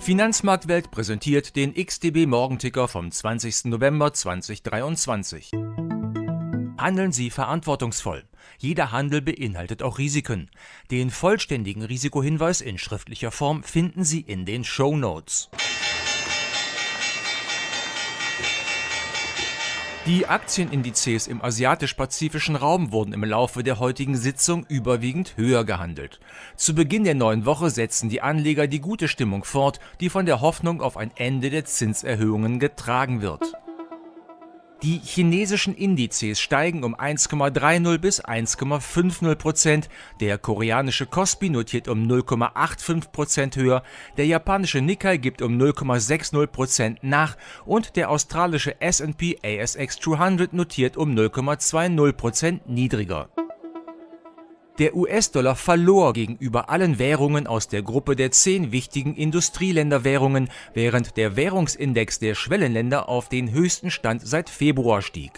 Finanzmarktwelt präsentiert den XTB Morgenticker vom 20. November 2023. Handeln Sie verantwortungsvoll. Jeder Handel beinhaltet auch Risiken. Den vollständigen Risikohinweis in schriftlicher Form finden Sie in den Show Notes. Die Aktienindizes im asiatisch-pazifischen Raum wurden im Laufe der heutigen Sitzung überwiegend höher gehandelt. Zu Beginn der neuen Woche setzen die Anleger die gute Stimmung fort, die von der Hoffnung auf ein Ende der Zinserhöhungen getragen wird. Die chinesischen Indizes steigen um 1,30 bis 1,50 Prozent, der koreanische Kospi notiert um 0,85 Prozent höher, der japanische Nikkei gibt um 0,60 Prozent nach und der australische S&P ASX 200 notiert um 0,20 Prozent niedriger. Der US-Dollar verlor gegenüber allen Währungen aus der Gruppe der zehn wichtigen Industrieländerwährungen, während der Währungsindex der Schwellenländer auf den höchsten Stand seit Februar stieg.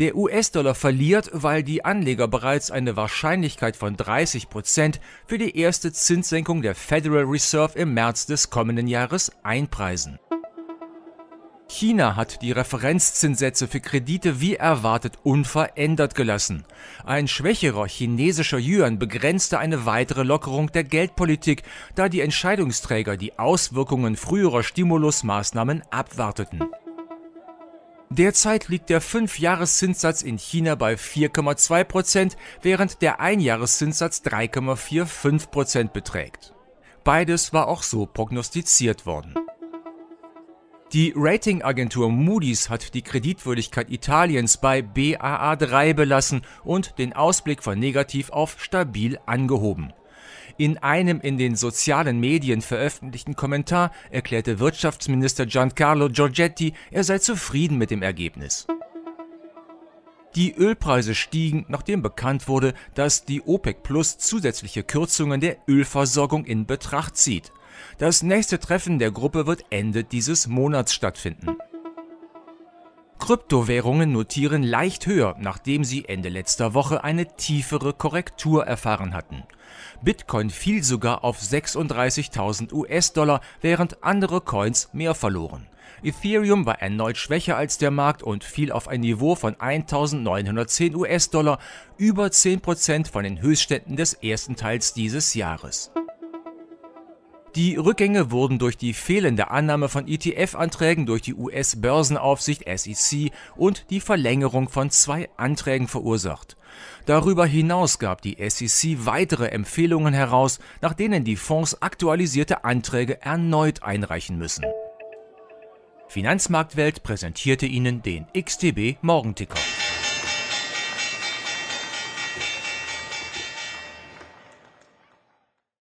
Der US-Dollar verliert, weil die Anleger bereits eine Wahrscheinlichkeit von 30% Prozent für die erste Zinssenkung der Federal Reserve im März des kommenden Jahres einpreisen. China hat die Referenzzinssätze für Kredite wie erwartet unverändert gelassen. Ein schwächerer chinesischer Yuan begrenzte eine weitere Lockerung der Geldpolitik, da die Entscheidungsträger die Auswirkungen früherer Stimulusmaßnahmen abwarteten. Derzeit liegt der 5-Jahres-Zinssatz in China bei 4,2%, Prozent, während der 1-Jahres-Zinssatz 3,45% Prozent beträgt. Beides war auch so prognostiziert worden. Die Ratingagentur Moody's hat die Kreditwürdigkeit Italiens bei BAA3 belassen und den Ausblick von negativ auf stabil angehoben. In einem in den sozialen Medien veröffentlichten Kommentar erklärte Wirtschaftsminister Giancarlo Giorgetti, er sei zufrieden mit dem Ergebnis. Die Ölpreise stiegen, nachdem bekannt wurde, dass die OPEC Plus zusätzliche Kürzungen der Ölversorgung in Betracht zieht. Das nächste Treffen der Gruppe wird Ende dieses Monats stattfinden. Kryptowährungen notieren leicht höher, nachdem sie Ende letzter Woche eine tiefere Korrektur erfahren hatten. Bitcoin fiel sogar auf 36.000 US-Dollar, während andere Coins mehr verloren. Ethereum war erneut schwächer als der Markt und fiel auf ein Niveau von 1.910 US-Dollar, über 10% von den Höchstständen des ersten Teils dieses Jahres. Die Rückgänge wurden durch die fehlende Annahme von ETF-Anträgen durch die US-Börsenaufsicht SEC und die Verlängerung von zwei Anträgen verursacht. Darüber hinaus gab die SEC weitere Empfehlungen heraus, nach denen die Fonds aktualisierte Anträge erneut einreichen müssen. Finanzmarktwelt präsentierte Ihnen den XTB Morgenticker.